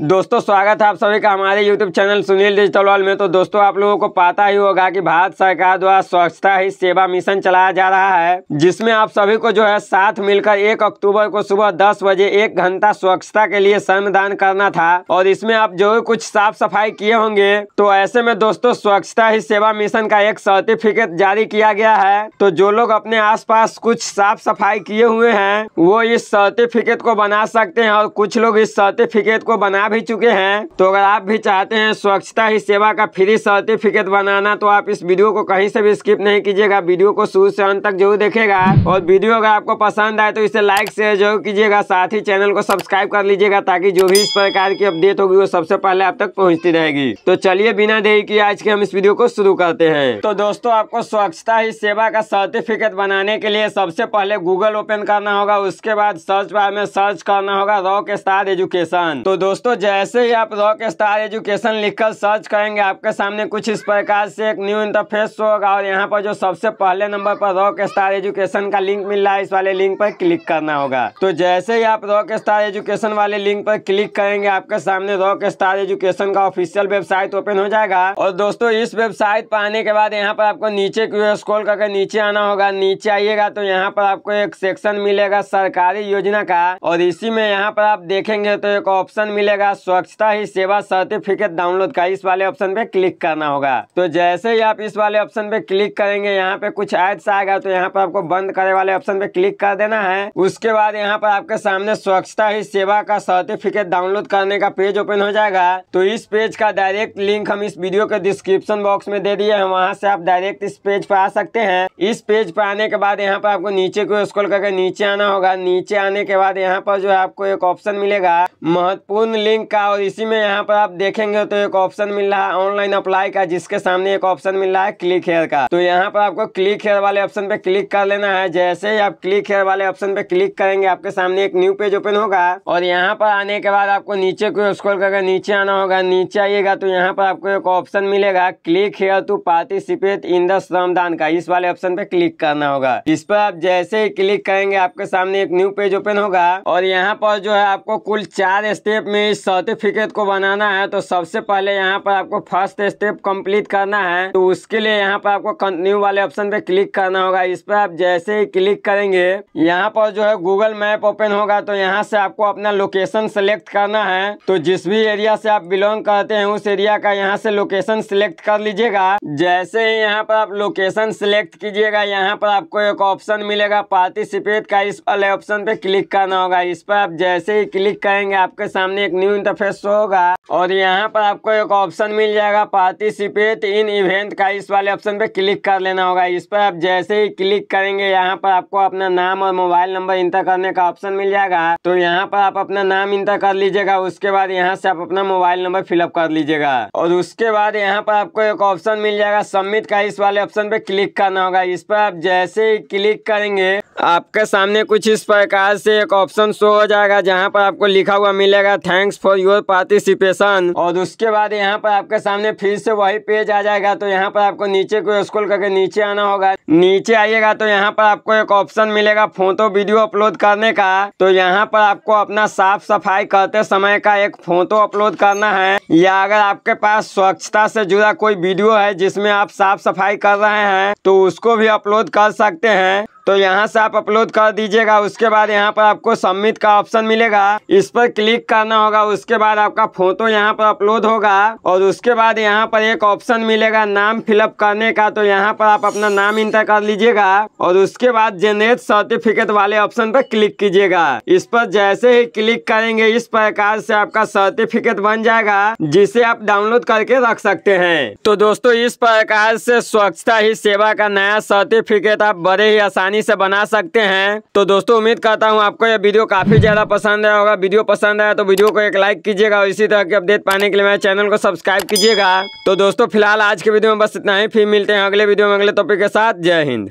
दोस्तों स्वागत है आप सभी का हमारे YouTube channel Sunil digital world में तो दोस्तों आप लोगों को पता ही होगा कि भारत सरकार द्वारा स्वच्छता ही सेवा मिशन चलाया जा रहा है जिसमें आप सभी को जो है साथ मिलकर 1 अक्टूबर को सुबह 10 बजे एक घंटा स्वच्छता के लिए श्रमदान करना था और इसमें आप जो कुछ साफ सफाई किए होंगे तो ऐसे में दोस्तों स्वच्छता ही सेवा मिशन का एक सर्टिफिकेट जारी किया गया है तो जो लोग अपने आस कुछ साफ सफाई किए हुए है वो इस सर्टिफिकेट को बना सकते हैं और कुछ लोग इस सर्टिफिकेट को बना बना भी चुके हैं तो अगर आप भी चाहते हैं स्वच्छता ही सेवा का फ्री सर्टिफिकेट बनाना तो आप इस वीडियो को कहीं से भी स्किप नहीं कीजिएगा वीडियो को शुरू से अंत तक जरूर देखेगा और वीडियो अगर आपको पसंद आए तो इसे लाइक शेयर जरूर कीजिएगा साथ ही चैनल को सब्सक्राइब कर लीजिएगा ताकि जो भी इस प्रकार की अपडेट होगी वो सबसे पहले आप तक पहुँचती रहेगी तो चलिए बिना देरी की आज के हम इस वीडियो को शुरू करते हैं तो दोस्तों आपको स्वच्छता ही सेवा का सर्टिफिकेट बनाने के लिए सबसे पहले गूगल ओपन करना होगा उसके बाद सर्च बार में सर्च करना होगा रॉक स्टार एजुकेशन तो दोस्तों जैसे ही आप रॉक स्टार एजुकेशन लिखकर सर्च करेंगे आपके सामने कुछ इस प्रकार से एक न्यू इंटरफेस शो होगा और यहाँ पर जो सबसे पहले नंबर पर रॉक स्टार एजुकेशन का लिंक मिल रहा है इस वाले लिंक पर क्लिक करना होगा तो जैसे ही आप रॉक स्टार एजुकेशन वाले लिंक पर क्लिक करेंगे आपके सामने रॉक स्टार एजुकेशन का ऑफिशियल वेबसाइट ओपन हो जाएगा और दोस्तों इस वेबसाइट पर आने के बाद यहाँ पर आपको नीचे की स्क्रॉल करके नीचे आना होगा नीचे आइएगा तो यहाँ पर आपको एक सेक्शन मिलेगा सरकारी योजना का और इसी में यहाँ पर आप देखेंगे तो एक ऑप्शन मिलेगा होगा स्वच्छता ही सेवा सर्टिफिकेट डाउनलोड का इस वाले ऑप्शन पे क्लिक करना होगा तो जैसे ही आप इस वाले ऑप्शन पे क्लिक करेंगे यहाँ पे कुछ ऐड्स आएगा तो यहाँ पर आपको बंद करे वाले ऑप्शन पे क्लिक कर देना है उसके बाद यहाँ पर आपके सामने स्वच्छता ही सेवा का सर्टिफिकेट डाउनलोड करने का पेज ओपन हो जाएगा तो इस पेज का डायरेक्ट लिंक हम इस वीडियो के डिस्क्रिप्शन बॉक्स में दे दिए है वहाँ से आप डायरेक्ट इस पेज पर आ सकते हैं इस पेज पर आने के बाद यहाँ पर आपको नीचे को स्कोल करके नीचे आना होगा नीचे आने के बाद यहाँ पर जो है आपको एक ऑप्शन मिलेगा महत्वपूर्ण लिंक लिंक का और इसी में यहाँ पर आप देखेंगे तो एक ऑप्शन मिल रहा है ऑनलाइन अप्लाई का जिसके सामने एक ऑप्शन मिल रहा है क्लिक हेयर का तो यहाँ पर आपको क्लिक हेयर वाले ऑप्शन पे क्लिक कर लेना है जैसे ही आप क्लिक हेयर वाले ऑप्शन पे क्लिक करेंगे आपके सामने एक न्यू पेज ओपन होगा और यहाँ पर आने के बाद आपको नीचे को स्क्रॉल करके नीचे आना होगा नीचे आइएगा तो यहाँ पर आपको एक ऑप्शन मिलेगा click here to participate in the Shramdaan का इस वाले ऑप्शन पे क्लिक करना होगा इस पर आप जैसे ही क्लिक करेंगे आपके सामने एक न्यू पेज ओपन होगा और यहाँ पर जो है आपको कुल चार स्टेप में इस सर्टिफिकेट को बनाना है तो सबसे पहले यहाँ पर आपको फर्स्ट स्टेप कंप्लीट करना है तो उसके लिए यहाँ पर आपको कंटिन्यू वाले ऑप्शन पे क्लिक करना होगा इस पर आप जैसे ही क्लिक करेंगे यहाँ पर जो है गूगल मैप ओपन होगा तो यहाँ से आपको अपना लोकेशन सेलेक्ट करना है तो जिस भी एरिया से आप बिलोंग करते हैं उस एरिया का यहाँ से लोकेशन सिलेक्ट कर लीजिएगा जैसे ही यहाँ पर आप लोकेशन सिलेक्ट कीजिएगा यहाँ पर आपको एक ऑप्शन मिलेगा पार्टिसिपेट का इस वाले ऑप्शन पे क्लिक करना होगा इस पर आप जैसे ही क्लिक करेंगे आपके सामने एक न्यू न्यू इंटरफेस होगा और यहाँ पर आपको एक ऑप्शन मिल जाएगा पार्टिसिपेट इन इवेंट का इस वाले ऑप्शन पे क्लिक कर लेना होगा इस पर आप जैसे ही क्लिक करेंगे यहाँ पर आपको अपना नाम और मोबाइल नंबर इंटर करने का ऑप्शन मिल जाएगा तो यहाँ पर आप अपना नाम इंटर कर लीजिएगा उसके बाद यहाँ से आप अपना मोबाइल नंबर फिलअप कर लीजिएगा और उसके बाद यहाँ पर आपको एक ऑप्शन मिल जाएगा सबमिट का इस वाले ऑप्शन पे क्लिक करना होगा इस पर आप जैसे ही क्लिक करेंगे आपके सामने कुछ इस प्रकार से एक ऑप्शन शो हो जाएगा जहां पर आपको लिखा हुआ मिलेगा थैंक्स फॉर योर पार्टिसिपेशन और उसके बाद यहां पर आपके सामने फिर से वही पेज आ जाएगा तो यहां पर आपको नीचे को स्कूल करके नीचे आना होगा नीचे आइएगा तो यहाँ पर आपको एक ऑप्शन मिलेगा फोटो वीडियो अपलोड करने का तो यहाँ पर आपको अपना साफ सफाई करते समय का एक फोटो अपलोड करना है या अगर आपके पास स्वच्छता से जुड़ा कोई वीडियो है जिसमें आप साफ सफाई कर रहे हैं तो उसको भी अपलोड कर सकते हैं तो यहाँ से आप अपलोड कर दीजिएगा उसके बाद यहाँ पर आपको सबमिट का ऑप्शन मिलेगा इस पर क्लिक करना होगा उसके बाद आपका फोटो यहाँ पर अपलोड होगा और उसके बाद यहाँ पर एक ऑप्शन मिलेगा नाम फिलअप करने का तो यहाँ पर आप अपना नाम इंटर कर लीजिएगा और उसके बाद जनरेट सर्टिफिकेट वाले ऑप्शन पर क्लिक कीजिएगा इस पर जैसे ही क्लिक करेंगे इस प्रकार से आपका सर्टिफिकेट बन जाएगा जिसे आप डाउनलोड करके रख सकते हैं तो दोस्तों इस प्रकार से स्वच्छता ही सेवा का नया सर्टिफिकेट आप बड़े ही आसानी आसानी से बना सकते हैं तो दोस्तों उम्मीद करता हूँ आपको यह वीडियो काफ़ी ज़्यादा पसंद आया होगा वीडियो पसंद आया तो वीडियो को एक लाइक कीजिएगा और इसी तरह की अपडेट पाने के लिए मेरे चैनल को सब्सक्राइब कीजिएगा तो दोस्तों फिलहाल आज के वीडियो में बस इतना ही फिर मिलते हैं अगले वीडियो में अगले टॉपिक के साथ जय हिंद